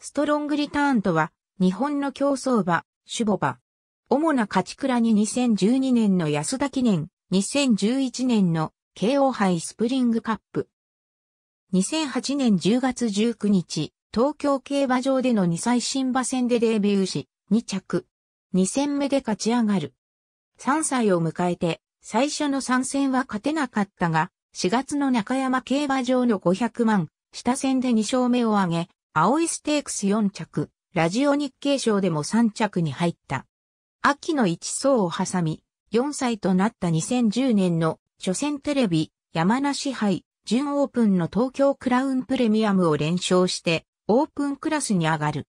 ストロングリターンとは、日本の競争馬、主母馬。主な勝ち倉に2012年の安田記念、2011年の慶応杯スプリングカップ。2008年10月19日、東京競馬場での2歳新馬戦でデビューし、2着。2戦目で勝ち上がる。3歳を迎えて、最初の3戦は勝てなかったが、4月の中山競馬場の500万、下戦で2勝目を挙げ、青いステークス4着、ラジオ日経賞でも3着に入った。秋の1層を挟み、4歳となった2010年の初戦テレビ、山梨杯、準オープンの東京クラウンプレミアムを連勝して、オープンクラスに上がる。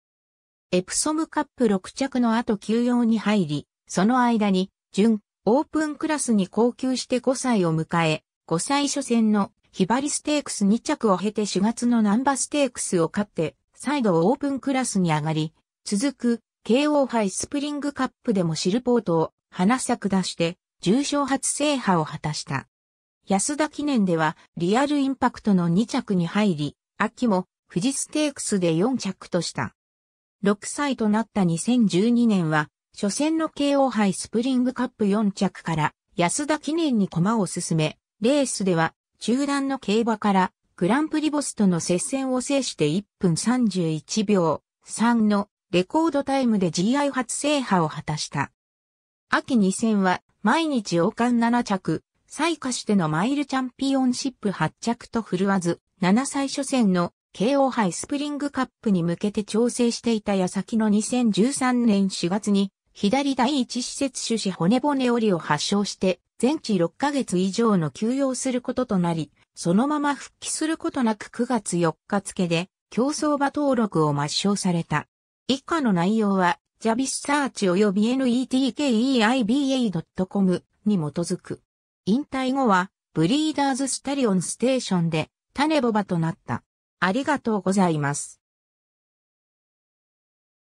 エプソムカップ6着の後休養に入り、その間に、準、オープンクラスに降級して5歳を迎え、5歳初戦のヒバリステークス2着を経て4月のナンバステークスを勝って、再度オープンクラスに上がり、続く、KO 杯スプリングカップでもシルポートを花咲出して、重賞初制覇を果たした。安田記念では、リアルインパクトの2着に入り、秋も、富士ステークスで4着とした。6歳となった2012年は、初戦の KO 杯スプリングカップ4着から、安田記念に駒を進め、レースでは、中段の競馬からグランプリボスとの接戦を制して1分31秒3のレコードタイムで GI 初制覇を果たした。秋2戦は毎日王冠7着、最下してのマイルチャンピオンシップ8着と振るわず、7歳初戦の KO 杯スプリングカップに向けて調整していた矢先の2013年4月に、左第一施設種子骨骨折りを発症して、全治6ヶ月以上の休養することとなり、そのまま復帰することなく9月4日付で競争馬登録を抹消された。以下の内容は、ジャビスサーチ及び netkeiba.com に基づく。引退後は、ブリーダーズスタリオンステーションで、種ボバとなった。ありがとうございます。